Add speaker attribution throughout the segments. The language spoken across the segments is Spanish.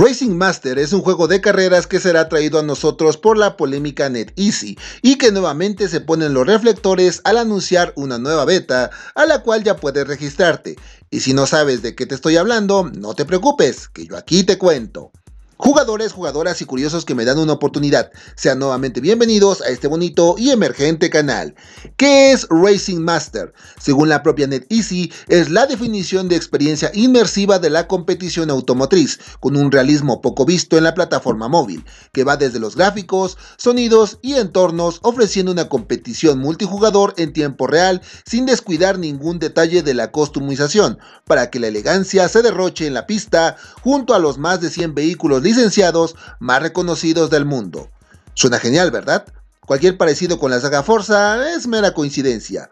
Speaker 1: Racing Master es un juego de carreras que será traído a nosotros por la polémica NetEasy y que nuevamente se ponen los reflectores al anunciar una nueva beta a la cual ya puedes registrarte. Y si no sabes de qué te estoy hablando, no te preocupes, que yo aquí te cuento. Jugadores, jugadoras y curiosos que me dan una oportunidad, sean nuevamente bienvenidos a este bonito y emergente canal. ¿Qué es Racing Master? Según la propia NetEasy, es la definición de experiencia inmersiva de la competición automotriz, con un realismo poco visto en la plataforma móvil, que va desde los gráficos, sonidos y entornos, ofreciendo una competición multijugador en tiempo real, sin descuidar ningún detalle de la costumización para que la elegancia se derroche en la pista, junto a los más de 100 vehículos licenciados más reconocidos del mundo. Suena genial, ¿verdad? Cualquier parecido con la saga Forza es mera coincidencia.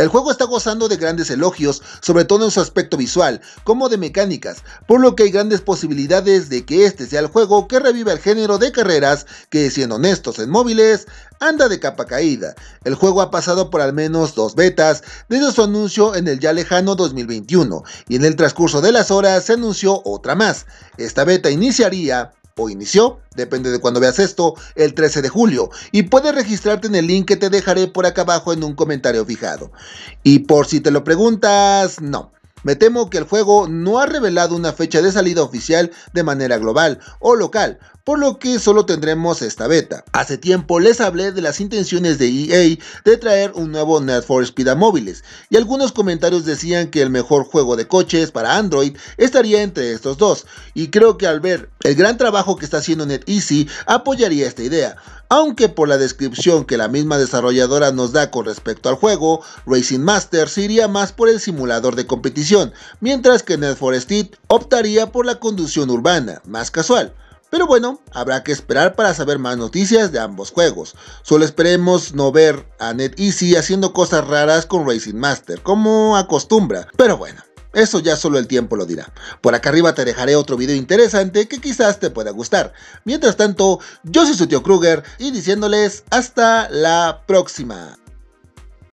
Speaker 1: El juego está gozando de grandes elogios, sobre todo en su aspecto visual, como de mecánicas, por lo que hay grandes posibilidades de que este sea el juego que reviva el género de carreras que, siendo honestos en móviles, anda de capa caída. El juego ha pasado por al menos dos betas desde su anuncio en el ya lejano 2021, y en el transcurso de las horas se anunció otra más. Esta beta iniciaría o inició, depende de cuando veas esto, el 13 de julio, y puedes registrarte en el link que te dejaré por acá abajo en un comentario fijado. Y por si te lo preguntas, no. Me temo que el juego no ha revelado una fecha de salida oficial de manera global o local, por lo que solo tendremos esta beta. Hace tiempo les hablé de las intenciones de EA de traer un nuevo Need for Speed a móviles, y algunos comentarios decían que el mejor juego de coches para Android estaría entre estos dos, y creo que al ver el gran trabajo que está haciendo NetEasy apoyaría esta idea, aunque por la descripción que la misma desarrolladora nos da con respecto al juego, Racing Masters iría más por el simulador de competición, mientras que Need for Speed optaría por la conducción urbana, más casual. Pero bueno, habrá que esperar para saber más noticias de ambos juegos. Solo esperemos no ver a NetEasy haciendo cosas raras con Racing Master, como acostumbra. Pero bueno, eso ya solo el tiempo lo dirá. Por acá arriba te dejaré otro video interesante que quizás te pueda gustar. Mientras tanto, yo soy su tío Kruger y diciéndoles hasta la próxima.